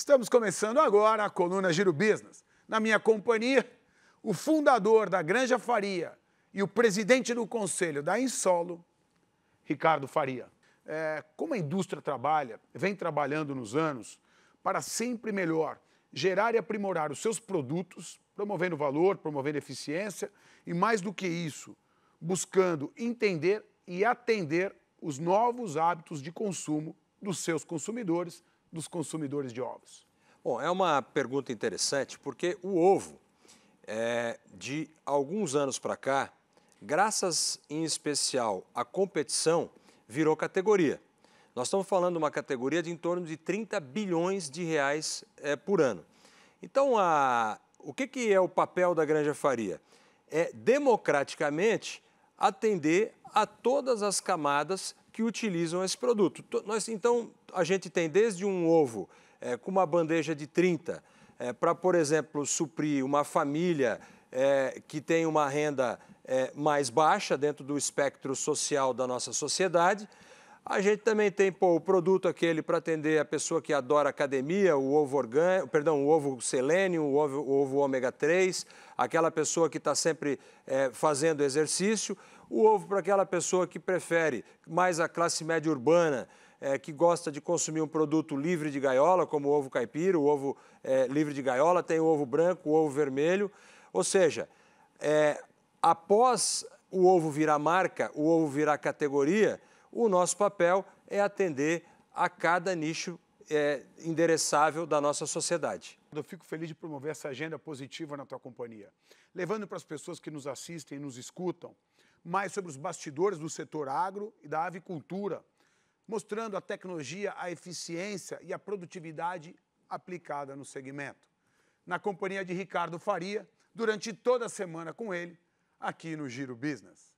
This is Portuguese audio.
Estamos começando agora a coluna Giro Business. Na minha companhia, o fundador da Granja Faria e o presidente do conselho da Insolo, Ricardo Faria. É, como a indústria trabalha, vem trabalhando nos anos para sempre melhor gerar e aprimorar os seus produtos, promovendo valor, promovendo eficiência e, mais do que isso, buscando entender e atender os novos hábitos de consumo dos seus consumidores dos consumidores de ovos? Bom, é uma pergunta interessante porque o ovo, é, de alguns anos para cá, graças em especial à competição, virou categoria. Nós estamos falando de uma categoria de em torno de 30 bilhões de reais é, por ano. Então, a, o que, que é o papel da Granja Faria? É democraticamente atender a todas as camadas que utilizam esse produto. Nós, então, a gente tem desde um ovo é, com uma bandeja de 30, é, para, por exemplo, suprir uma família é, que tem uma renda eh, mais baixa dentro do espectro social da nossa sociedade, a gente também tem pô, o produto aquele para atender a pessoa que adora academia, o ovo orgânico, perdão, o ovo selênio, o ovo, o ovo ômega 3, aquela pessoa que está sempre é, fazendo exercício, o ovo para aquela pessoa que prefere mais a classe média urbana, é, que gosta de consumir um produto livre de gaiola, como o ovo caipira, o ovo é, livre de gaiola, tem o ovo branco, o ovo vermelho. Ou seja, é, após o ovo virar marca, o ovo virar categoria, o nosso papel é atender a cada nicho é, endereçável da nossa sociedade. Eu fico feliz de promover essa agenda positiva na tua companhia, levando para as pessoas que nos assistem e nos escutam mais sobre os bastidores do setor agro e da avicultura, mostrando a tecnologia, a eficiência e a produtividade aplicada no segmento. Na companhia de Ricardo Faria, durante toda a semana com ele, aqui no Giro Business.